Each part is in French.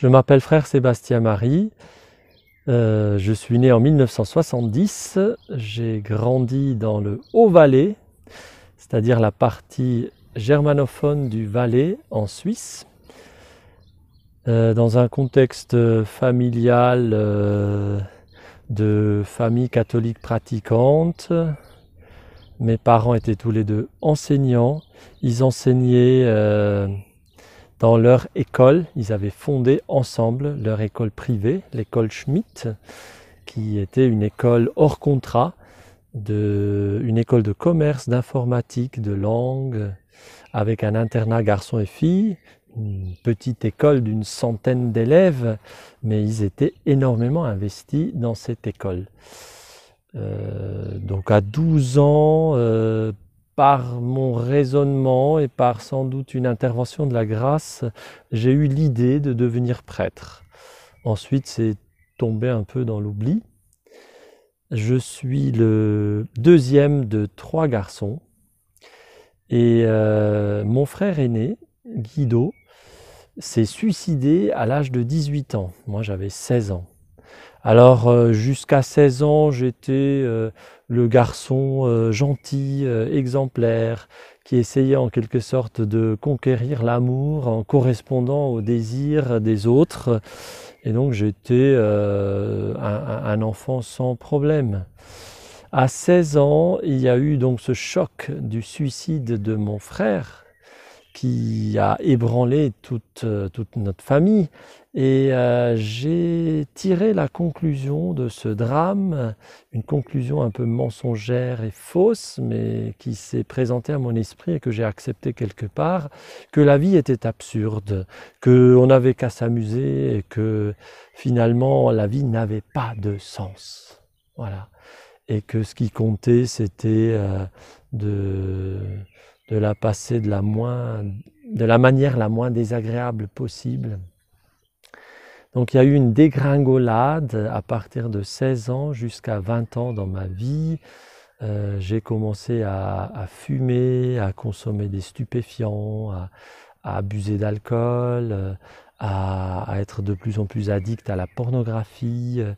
Je m'appelle frère Sébastien Marie. Euh, je suis né en 1970. J'ai grandi dans le Haut-Valais, c'est-à-dire la partie germanophone du Valais en Suisse, euh, dans un contexte familial euh, de famille catholique pratiquante. Mes parents étaient tous les deux enseignants. Ils enseignaient dans leur école. Ils avaient fondé ensemble leur école privée, l'école Schmitt, qui était une école hors contrat, de, une école de commerce, d'informatique, de langue, avec un internat garçons et filles, une petite école d'une centaine d'élèves, mais ils étaient énormément investis dans cette école. Euh, donc à 12 ans, euh, par mon raisonnement et par sans doute une intervention de la grâce, j'ai eu l'idée de devenir prêtre. Ensuite, c'est tombé un peu dans l'oubli. Je suis le deuxième de trois garçons. Et euh, mon frère aîné, Guido, s'est suicidé à l'âge de 18 ans. Moi, j'avais 16 ans. Alors, euh, jusqu'à 16 ans, j'étais euh, le garçon euh, gentil, euh, exemplaire, qui essayait en quelque sorte de conquérir l'amour en correspondant aux désirs des autres. Et donc j'étais euh, un, un, enfant sans problème. À 16 ans, il y a eu donc ce choc du suicide de mon frère qui a ébranlé toute, euh, toute notre famille. Et euh, j'ai tiré la conclusion de ce drame, une conclusion un peu mensongère et fausse, mais qui s'est présentée à mon esprit et que j'ai acceptée quelque part, que la vie était absurde, qu'on n'avait qu'à s'amuser et que finalement la vie n'avait pas de sens. Voilà. Et que ce qui comptait, c'était euh, de de la passer de la, moins, de la manière la moins désagréable possible. Donc il y a eu une dégringolade à partir de 16 ans jusqu'à 20 ans dans ma vie. Euh, j'ai commencé à, fumer, à consommer des stupéfiants, à, abuser d'alcool, euh, à, à, être de plus en plus addict à la pornographie, à euh,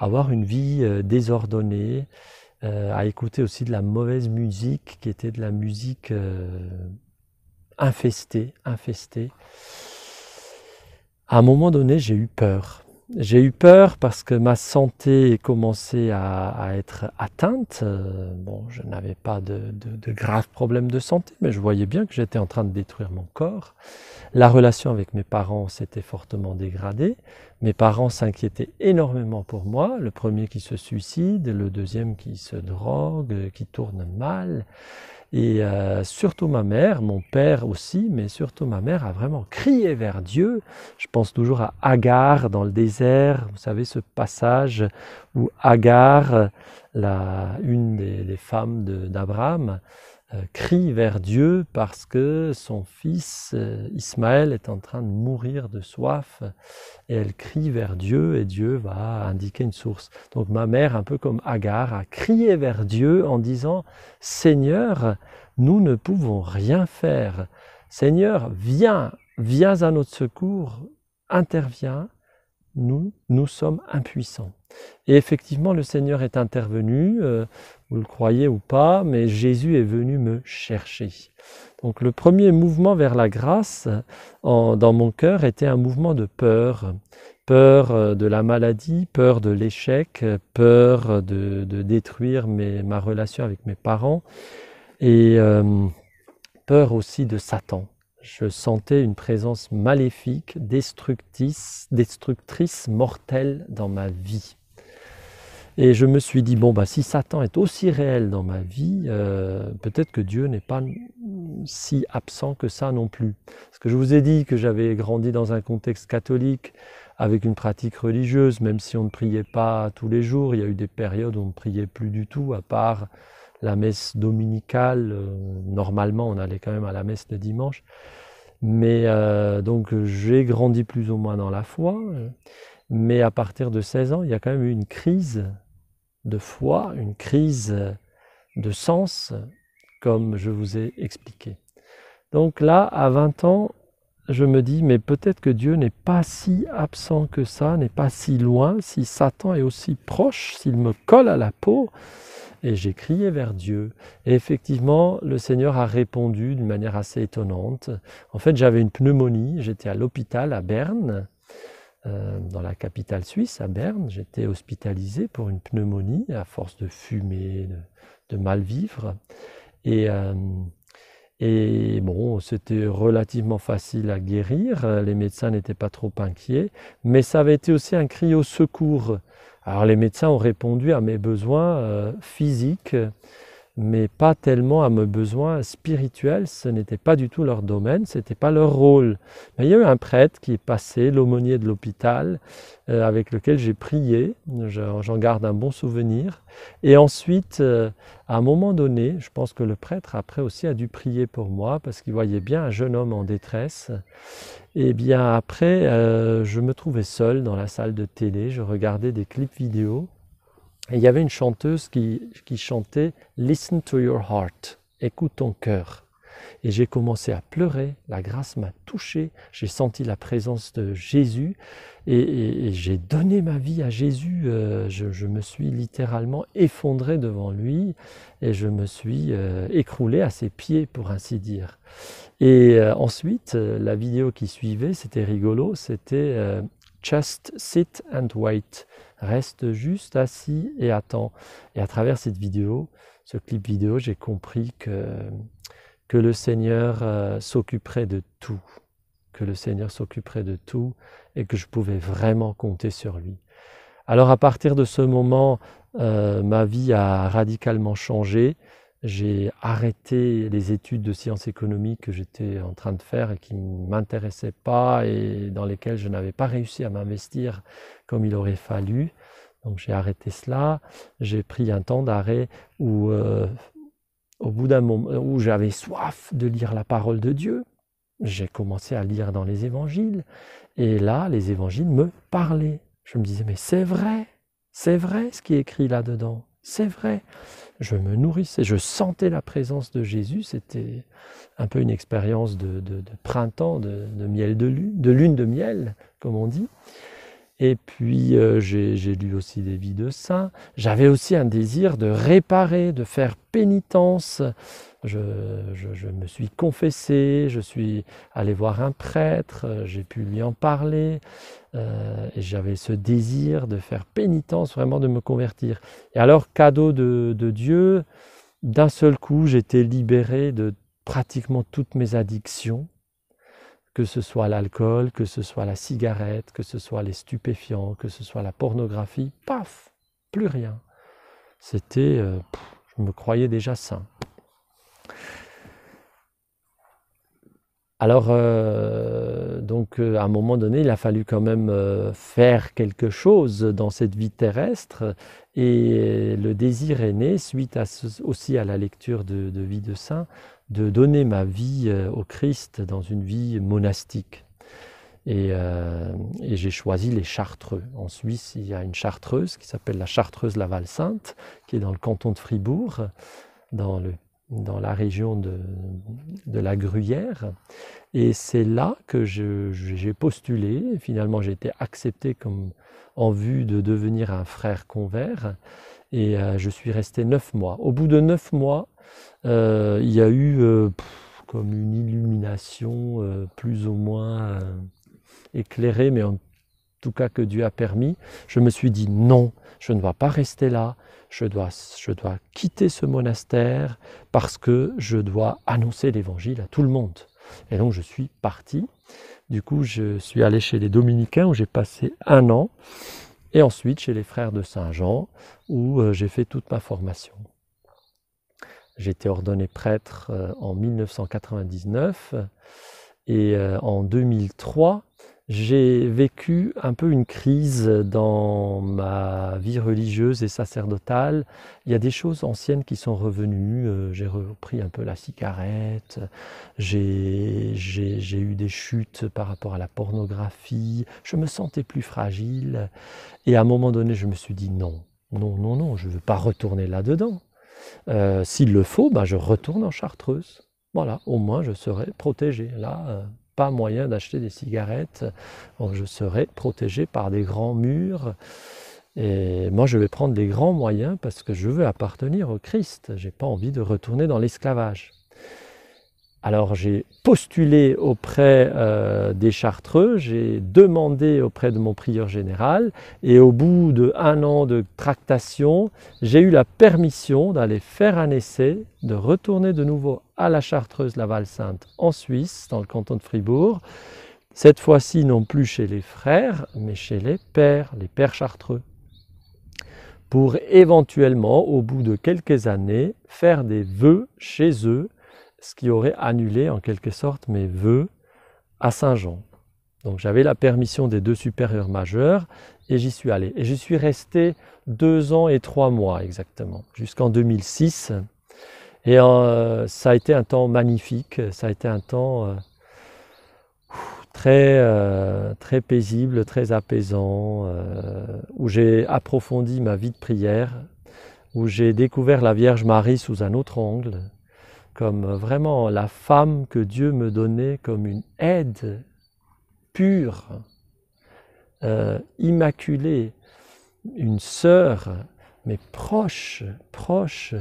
avoir une vie désordonnée. Euh, à écouter aussi de la mauvaise musique qui était de la musique euh, infestée, infestée. À un moment donné, j'ai eu peur. J'ai eu peur parce que ma santé commençait à, être atteinte. Euh, bon, je n'avais pas de, graves problèmes de santé, mais je voyais bien que j'étais en train de détruire mon corps. La relation avec mes parents s'était fortement dégradée. Mes parents s'inquiétaient énormément pour moi. Le premier qui se suicide, le deuxième qui se drogue, qui tourne mal. Et euh, surtout ma mère, mon père aussi, mais surtout ma mère a vraiment crié vers Dieu. Je pense toujours à Agar dans le désert, vous savez ce passage où Agar, la, une des, des femmes d'Abraham, euh, crie vers Dieu parce que son fils euh, Ismaël est en train de mourir de soif et elle crie vers Dieu et Dieu va indiquer une source. Donc ma mère, un peu comme Agar, a crié vers Dieu en disant Seigneur, nous ne pouvons rien faire. Seigneur, viens, viens à notre secours, interviens nous, nous sommes impuissants. Et effectivement, le Seigneur est intervenu, euh, vous le croyez ou pas, mais Jésus est venu me chercher. Donc le premier mouvement vers la grâce dans mon cœur était un mouvement de peur. Peur euh, de la maladie, peur de l'échec, peur de, détruire ma relation avec mes parents et euh, peur aussi de Satan je sentais une présence maléfique, destructrice, destructrice, mortelle dans ma vie. Et je me suis dit, bon, bah, si Satan est aussi réel dans ma vie, euh, peut-être que Dieu n'est pas si absent que ça non plus. Parce que je vous ai dit que j'avais grandi dans un contexte catholique, avec une pratique religieuse, même si on ne priait pas tous les jours. Il y a eu des périodes où on ne priait plus du tout, à part la messe dominicale. Euh, normalement, on allait quand même à la messe le dimanche. Mais euh, donc j'ai grandi plus ou moins dans la foi. Mais à partir de 16 ans, il y a quand même eu une crise de foi, une crise de sens, comme je vous ai expliqué. Donc là, à 20 ans, je me dis, mais peut-être que Dieu n'est pas si absent que ça, n'est pas si loin, si Satan est aussi proche, s'il me colle à la peau, et j'ai crié vers Dieu. Et effectivement, le Seigneur a répondu d'une manière assez étonnante. En fait, j'avais une pneumonie, j'étais à l'hôpital à Berne, euh, dans la capitale suisse, à Berne. J'étais hospitalisé pour une pneumonie à force de fumer, de, mal vivre. Et, euh, et bon, c'était relativement facile à guérir, les médecins n'étaient pas trop inquiets, mais ça avait été aussi un cri au secours. Alors les médecins ont répondu à mes besoins euh, physiques mais pas tellement à mes besoins spirituels, ce n'était pas du tout leur domaine, ce n'était pas leur rôle. Mais il y a eu un prêtre qui est passé, l'aumônier de l'hôpital, euh, avec lequel j'ai prié, j'en garde un bon souvenir. Et ensuite, euh, à un moment donné, je pense que le prêtre après aussi a dû prier pour moi, parce qu'il voyait bien un jeune homme en détresse. Et bien après, euh, je me trouvais seul dans la salle de télé, je regardais des clips vidéo il y avait une chanteuse qui, chantait Listen to your heart, écoute ton cœur. Et j'ai commencé à pleurer, la grâce m'a touché, j'ai senti la présence de Jésus et, j'ai donné ma vie à Jésus. Euh, je, me suis littéralement effondré devant lui et je me suis euh, écroulé à ses pieds, pour ainsi dire. Et euh, ensuite, la vidéo qui suivait, c'était rigolo, c'était Just Sit and Wait. Reste juste assis et attends. Et à travers cette vidéo, ce clip vidéo, j'ai compris que, que le Seigneur euh, s'occuperait de tout, que le Seigneur s'occuperait de tout et que je pouvais vraiment compter sur lui. Alors à partir de ce moment, euh, ma vie a radicalement changé j'ai arrêté les études de sciences économiques que j'étais en train de faire et qui ne m'intéressaient pas et dans lesquelles je n'avais pas réussi à m'investir comme il aurait fallu. Donc j'ai arrêté cela. J'ai pris un temps d'arrêt où, euh, au bout d'un moment, où j'avais soif de lire la parole de Dieu. J'ai commencé à lire dans les évangiles et là, les évangiles me parlaient. Je me disais, mais c'est vrai, c'est vrai ce qui est écrit là-dedans. C'est vrai. Je me nourrissais, je sentais la présence de Jésus. C'était un peu une expérience de, printemps, de, miel de de lune de miel, comme on dit. Et puis euh, j'ai lu aussi des vies de saints. J'avais aussi un désir de réparer, de faire pénitence. Je, me suis confessé, je suis allé voir un prêtre, j'ai pu lui en parler. Euh, et j'avais ce désir de faire pénitence, vraiment de me convertir. Et alors, cadeau de Dieu, d'un seul coup, j'étais libéré de pratiquement toutes mes addictions que ce soit l'alcool, que ce soit la cigarette, que ce soit les stupéfiants, que ce soit la pornographie, paf, plus rien. C'était, euh, je me croyais déjà sain. Alors, euh, donc, euh, à un moment donné, il a fallu quand même faire quelque chose dans cette vie terrestre. Et le désir est né, suite aussi à la lecture de Vie de Saint, de donner ma vie euh, au Christ dans une vie monastique. Euh, et, j'ai choisi les chartreux. En Suisse, il y a une chartreuse qui s'appelle la chartreuse laval Sainte, qui est dans le canton de Fribourg, dans, le, dans la région de, de, la Gruyère. Et c'est là que j'ai postulé. Finalement, j'ai été accepté comme en vue de devenir un frère convert. Et euh, je suis resté neuf mois. Au bout de neuf mois, euh, il y a eu euh, comme une illumination plus ou moins éclairée, mais en tout cas que Dieu a permis. Je me suis dit non, je ne dois pas rester là. Je dois, je dois quitter ce monastère parce que je dois annoncer l'évangile à tout le monde. Et donc je suis parti. Du coup, je suis allé chez les Dominicains où j'ai passé un an et ensuite chez les frères de Saint-Jean, où euh, j'ai fait toute ma formation. J'ai été ordonné prêtre euh, en 1999 et euh, en 2003, j'ai vécu un peu une crise dans ma vie religieuse et sacerdotale. Il y a des choses anciennes qui sont revenues. Euh, j'ai repris un peu la cigarette, j'ai eu des chutes par rapport à la pornographie, je me sentais plus fragile. Et à un moment donné, je me suis dit non, non, non, non, je ne veux pas retourner là-dedans. Euh, s'il le faut, bah, je retourne en chartreuse. Voilà, au moins je serai protégé. Là, euh, pas moyen d'acheter des cigarettes. je serai protégé par des grands murs. Et moi, je vais prendre des grands moyens parce que je veux appartenir au Christ. J'ai pas envie de retourner dans l'esclavage. Alors j'ai postulé auprès euh, des Chartreux, j'ai demandé auprès de mon prieur général, et au bout d'un an de tractation, j'ai eu la permission d'aller faire un essai, de retourner de nouveau à la Chartreuse Laval-Sainte en Suisse, dans le canton de Fribourg. Cette fois-ci non plus chez les frères, mais chez les pères, les pères chartreux pour éventuellement, au bout de quelques années, faire des vœux chez eux ce qui aurait annulé en quelque sorte mes vœux à Saint-Jean. Donc j'avais la permission des deux supérieurs majeurs et j'y suis allé. Et j'y suis resté deux ans et trois mois exactement, jusqu'en 2006. Et euh, ça a été un temps magnifique, ça a été un temps euh, très, euh, très paisible, très apaisant, où j'ai approfondi ma vie de prière, où j'ai découvert la Vierge Marie sous un autre angle, comme vraiment la femme que Dieu me donnait comme une aide pure, euh, immaculée, une sœur, mais proche, proche,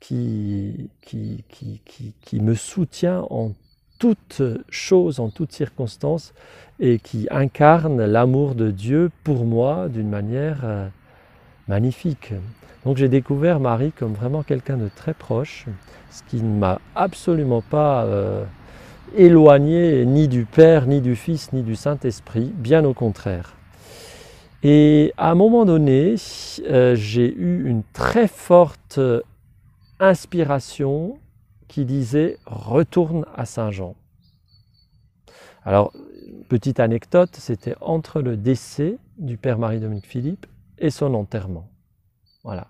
qui, qui, qui, qui, me soutient en toutes chose, en toutes circonstances, et qui incarne l'amour de Dieu pour moi d'une manière euh, magnifique. Donc j'ai découvert Marie comme vraiment quelqu'un de très proche, ce qui ne m'a absolument pas euh, éloigné ni du Père, ni du Fils, ni du Saint-Esprit, bien au contraire. Et à un moment donné, euh, j'ai eu une très forte inspiration qui disait retourne à Saint-Jean. Alors, petite anecdote, c'était entre le décès du Père Marie-Dominique Philippe et son enterrement. Voilà.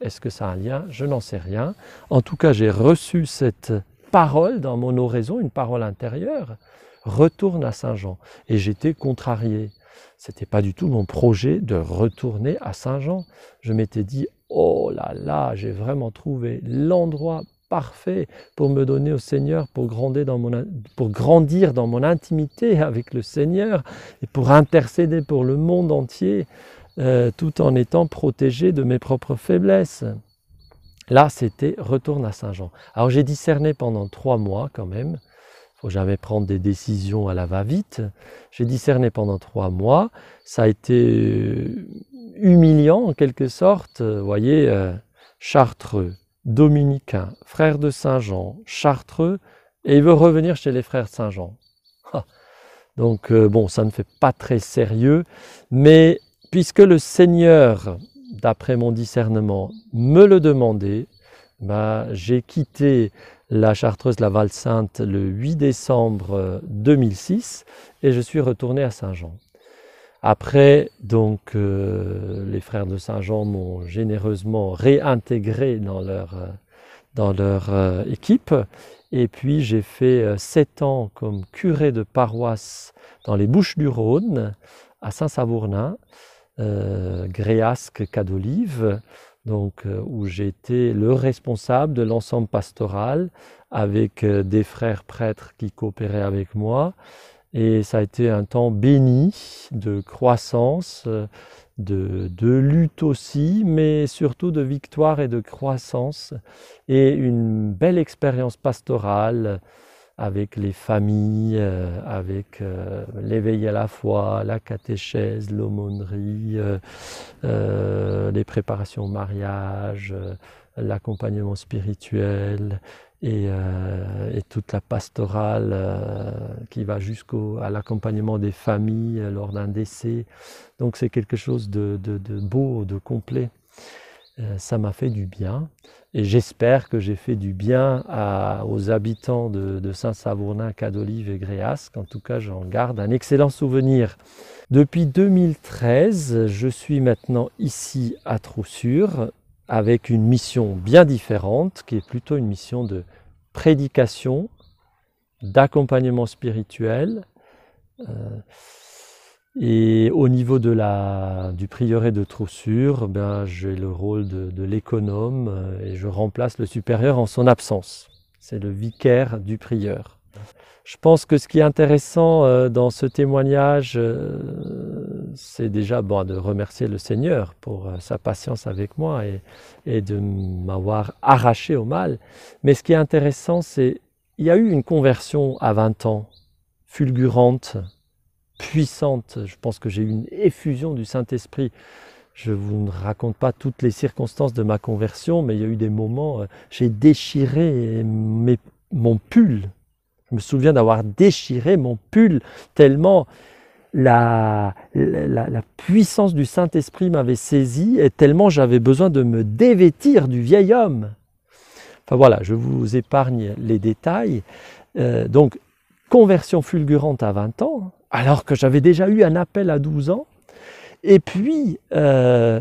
Est-ce que ça a un lien Je n'en sais rien. En tout cas, j'ai reçu cette parole dans mon oraison, une parole intérieure. Retourne à Saint-Jean. Et j'étais contrarié. C'était pas du tout mon projet de retourner à Saint-Jean. Je m'étais dit, oh là là, j'ai vraiment trouvé l'endroit parfait pour me donner au Seigneur, pour grandir, dans pour grandir dans mon intimité avec le Seigneur et pour intercéder pour le monde entier. Euh, tout en étant protégé de mes propres faiblesses. Là, c'était retourne à Saint-Jean. Alors j'ai discerné pendant trois mois quand même, il faut jamais prendre des décisions à la va-vite. J'ai discerné pendant trois mois. Ça a été euh, humiliant en quelque sorte. Vous voyez, euh, Chartreux, dominicain, frère de Saint-Jean, Chartreux, et il veut revenir chez les frères de Saint-Jean. Donc bon, ça ne fait pas très sérieux, mais puisque le Seigneur, d'après mon discernement, me le demandait, bah, j'ai quitté la Chartreuse, la Val-Sainte, le 8 décembre 2006 euh, et je suis retourné à Saint-Jean. Après, donc, euh, les frères de Saint-Jean m'ont généreusement réintégré dans leur, euh, dans leur équipe. Et puis, j'ai fait sept ans comme curé de paroisse dans les Bouches-du-Rhône, à Saint-Savournin. Euh, Gréasque Cadolive, donc euh, où j'étais le responsable de l'ensemble pastoral avec euh, des frères prêtres qui coopéraient avec moi. Et ça a été un temps béni de croissance, de, de lutte aussi, mais surtout de victoire et de croissance, et une belle expérience pastorale avec les familles, euh, avec euh, l'éveil à la foi, la catéchèse, l'aumônerie, euh, les préparations au mariage, l'accompagnement spirituel et, toute la pastorale qui va jusqu'à l'accompagnement des familles lors d'un décès. Donc c'est quelque chose de beau, de complet. Euh, ça m'a fait du bien. Et j'espère que j'ai fait du bien aux habitants de, Saint-Savournin, Cadolive et Gréasque. En tout cas, j'en garde un excellent souvenir. Depuis 2013, je suis maintenant ici à Troussure avec une mission bien différente, qui est plutôt une mission de prédication, d'accompagnement spirituel. Euh, et au niveau de la, du prieuré de Troussure, ben, j'ai le rôle de, de l'économe euh, et je remplace le supérieur en son absence. C'est le vicaire du prieur. Je pense que ce qui est intéressant euh, dans ce témoignage, euh, c'est déjà bon, de remercier le Seigneur pour sa patience avec moi et, et de m'avoir arraché au mal. Mais ce qui est intéressant, c'est il y a eu une conversion à 20 ans fulgurante puissante. Je pense que j'ai eu une effusion du Saint-Esprit. Je vous ne raconte pas toutes les circonstances de ma conversion, mais il y a eu des moments, euh, j'ai déchiré mes, mon pull. Je me souviens d'avoir déchiré mon pull tellement la, la, puissance du Saint-Esprit m'avait saisi et tellement j'avais besoin de me dévêtir du vieil homme. Enfin voilà, je vous épargne les détails. Euh, donc, conversion fulgurante à 20 ans, alors que j'avais déjà eu un appel à 12 ans. Et puis, euh,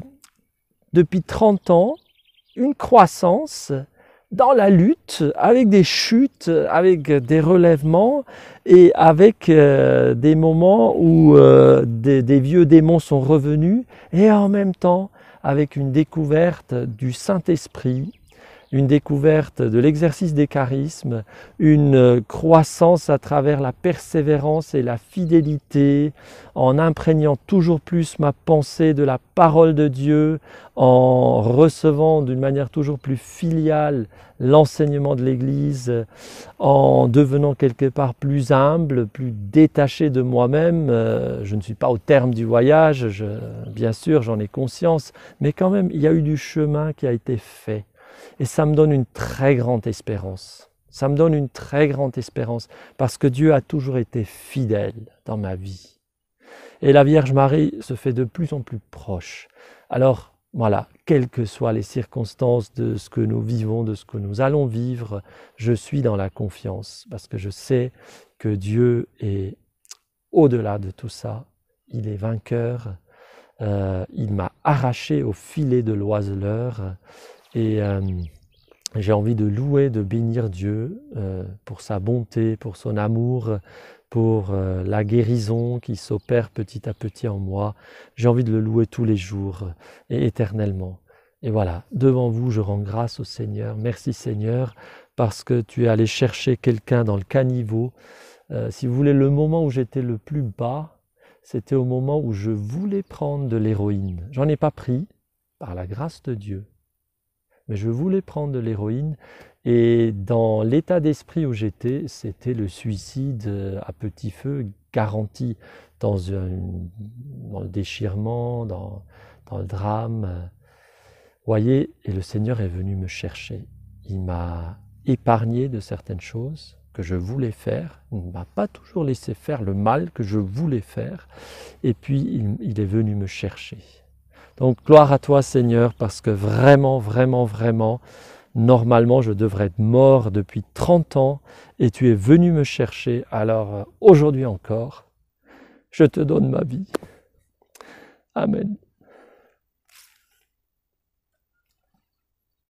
depuis 30 ans, une croissance dans la lutte, avec des chutes, avec des relèvements et avec euh, des moments où euh, des, vieux démons sont revenus et en même temps avec une découverte du Saint-Esprit une découverte de l'exercice des charismes, une euh, croissance à travers la persévérance et la fidélité, en imprégnant toujours plus ma pensée de la parole de Dieu, en recevant d'une manière toujours plus filiale l'enseignement de l'Église, en devenant quelque part plus humble, plus détaché de moi-même. Euh, je ne suis pas au terme du voyage, je, bien sûr, j'en ai conscience, mais quand même, il y a eu du chemin qui a été fait. Et ça me donne une très grande espérance. Ça me donne une très grande espérance parce que Dieu a toujours été fidèle dans ma vie. Et la Vierge Marie se fait de plus en plus proche. Alors voilà, quelles que soient les circonstances de ce que nous vivons, de ce que nous allons vivre, je suis dans la confiance parce que je sais que Dieu est au-delà de tout ça. Il est vainqueur. Euh, il m'a arraché au filet de l'oiseleur. Et euh, j'ai envie de louer, de bénir Dieu euh, pour sa bonté, pour son amour, pour euh, la guérison qui s'opère petit à petit en moi. J'ai envie de le louer tous les jours et éternellement. Et voilà, devant vous, je rends grâce au Seigneur. Merci Seigneur, parce que tu es allé chercher quelqu'un dans le caniveau. si vous voulez, le moment où j'étais le plus bas, c'était au moment où je voulais prendre de l'héroïne. J'en ai pas pris, par la grâce de Dieu mais je voulais prendre de l'héroïne. Et dans l'état d'esprit où j'étais, c'était le suicide euh, à petit feu garanti dans, le déchirement, dans, le drame. Voyez, et le Seigneur est venu me chercher. Il m'a épargné de certaines choses que je voulais faire. Il ne m'a pas toujours laissé faire le mal que je voulais faire. Et puis, il est venu me chercher. Donc gloire à toi Seigneur, parce que vraiment, vraiment, vraiment, normalement je devrais être mort depuis 30 ans et tu es venu me chercher. Alors euh, aujourd'hui encore, je te donne ma vie. Amen.